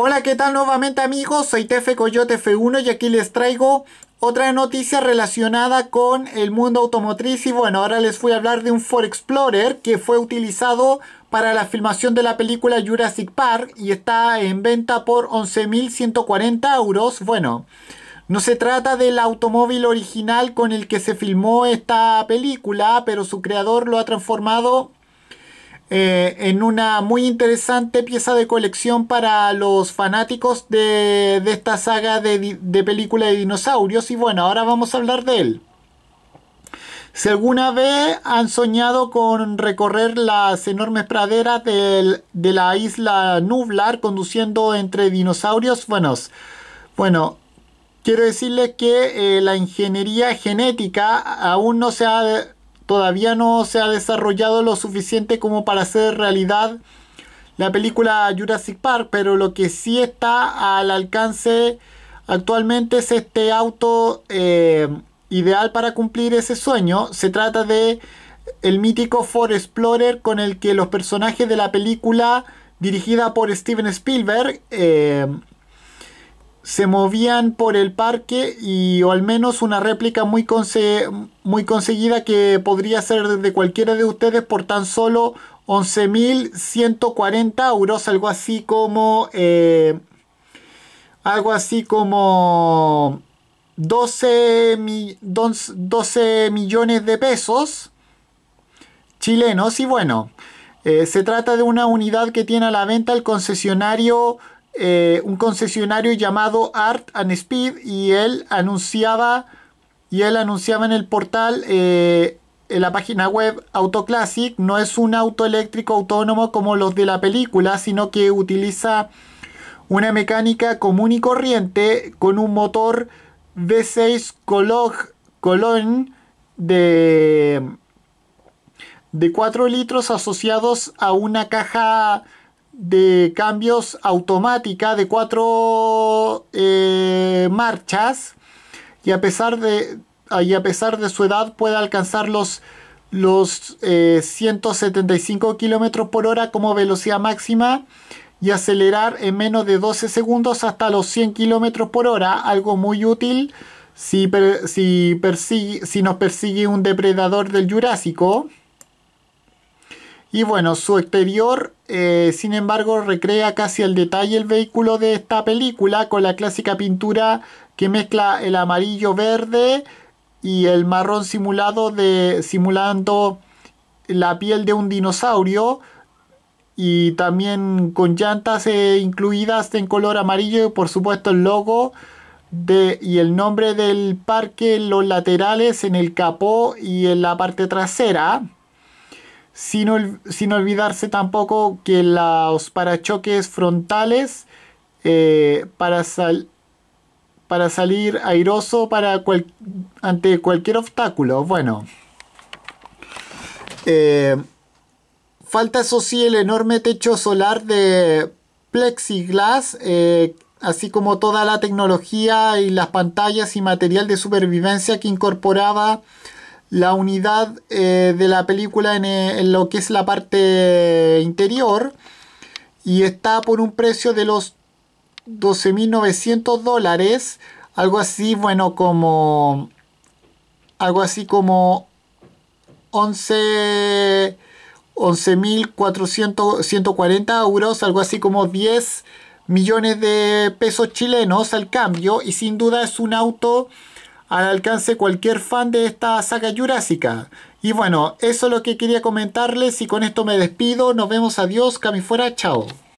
Hola, ¿qué tal nuevamente amigos? Soy Tefe Coyote F1 y aquí les traigo otra noticia relacionada con el mundo automotriz y bueno, ahora les voy a hablar de un Ford Explorer que fue utilizado para la filmación de la película Jurassic Park y está en venta por 11.140 euros. Bueno, no se trata del automóvil original con el que se filmó esta película, pero su creador lo ha transformado eh, en una muy interesante pieza de colección para los fanáticos de, esta saga de, de película de dinosaurios. Y bueno, ahora vamos a hablar de él. Si alguna vez han soñado con recorrer las enormes praderas de la isla Nublar conduciendo entre dinosaurios, bueno, bueno quiero decirles que eh, la ingeniería genética aún no se ha todavía no se ha desarrollado lo suficiente como para hacer realidad la película Jurassic Park, pero lo que sí está al alcance actualmente es este auto eh, ideal para cumplir ese sueño. Se trata de el mítico Ford Explorer con el que los personajes de la película dirigida por Steven Spielberg eh, se movían por el parque y o al menos una réplica muy, muy conseguida que podría ser de cualquiera de ustedes por tan solo 11.140 euros, algo así como... Eh, algo así como 12, millones de pesos chilenos y bueno, eh, se trata de una unidad que tiene a la venta el concesionario eh, un concesionario llamado Art and Speed y él anunciaba y él anunciaba en el portal eh, en la página web Classic. no es un auto eléctrico autónomo como los de la película, sino que utiliza una mecánica común y corriente con un motor V6 Colón de, de 4 litros asociados a una caja de cambios automática de cuatro eh, marchas y a pesar de a pesar de su edad puede alcanzar los los 175 eh, km por hora como velocidad máxima y acelerar en menos de 12 segundos hasta los 100 km por hora, algo muy útil si, si, si nos persigue un depredador del Jurásico. Y bueno, su exterior, eh, sin embargo, recrea casi al detalle el vehículo de esta película con la clásica pintura que mezcla el amarillo verde y el marrón simulado de simulando la piel de un dinosaurio y también con llantas eh, incluidas en color amarillo y por supuesto el logo de, y el nombre del parque en los laterales, en el capó y en la parte trasera sin, olvidarse tampoco que los parachoques frontales eh, para, para salir airoso para ante cualquier obstáculo. Bueno. Eh, falta eso sí el enorme techo solar de plexiglas, eh, así como toda la tecnología y las pantallas y material de supervivencia que incorporaba la unidad eh, de la película eh, en, lo que es la parte interior y está por un precio de los 12.900 dólares algo así bueno como algo así como 11 11.440 euros algo así como 10 millones de pesos chilenos al cambio y sin duda es un auto al alcance cualquier fan de esta saga jurásica. Y bueno, eso es lo que quería comentarles y con esto me despido. Nos vemos, adiós, cami fuera, chao.